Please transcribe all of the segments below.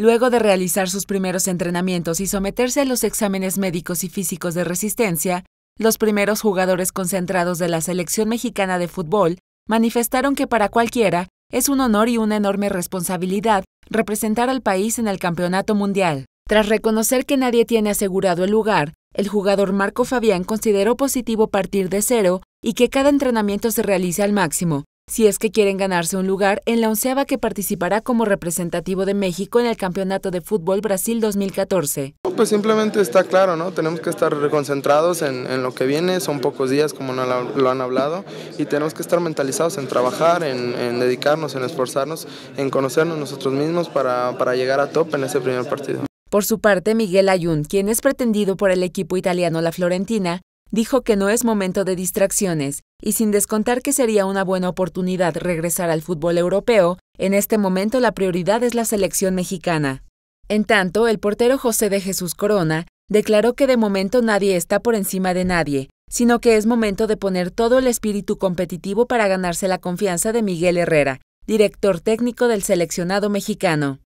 Luego de realizar sus primeros entrenamientos y someterse a los exámenes médicos y físicos de resistencia, los primeros jugadores concentrados de la selección mexicana de fútbol manifestaron que para cualquiera es un honor y una enorme responsabilidad representar al país en el campeonato mundial. Tras reconocer que nadie tiene asegurado el lugar, el jugador Marco Fabián consideró positivo partir de cero y que cada entrenamiento se realice al máximo, si es que quieren ganarse un lugar en la onceava que participará como representativo de México en el Campeonato de Fútbol Brasil 2014. Pues simplemente está claro, ¿no? Tenemos que estar concentrados en, lo que viene, son pocos días como no lo han hablado y tenemos que estar mentalizados en trabajar, en, dedicarnos, en esforzarnos, en conocernos nosotros mismos para, para llegar a top en ese primer partido. Por su parte, Miguel Ayun, quien es pretendido por el equipo italiano La Florentina, Dijo que no es momento de distracciones, y sin descontar que sería una buena oportunidad regresar al fútbol europeo, en este momento la prioridad es la selección mexicana. En tanto, el portero José de Jesús Corona declaró que de momento nadie está por encima de nadie, sino que es momento de poner todo el espíritu competitivo para ganarse la confianza de Miguel Herrera, director técnico del seleccionado mexicano.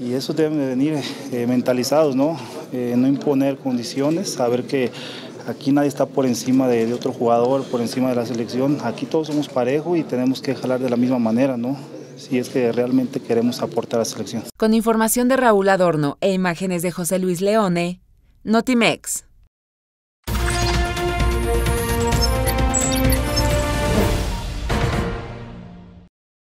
Y eso deben venir eh, mentalizados, ¿no? Eh, no imponer condiciones, saber que Aquí nadie está por encima de, otro jugador, por encima de la selección. Aquí todos somos parejo y tenemos que jalar de la misma manera, ¿no? Si es que realmente queremos aportar a la selección. Con información de Raúl Adorno e imágenes de José Luis Leone, Notimex.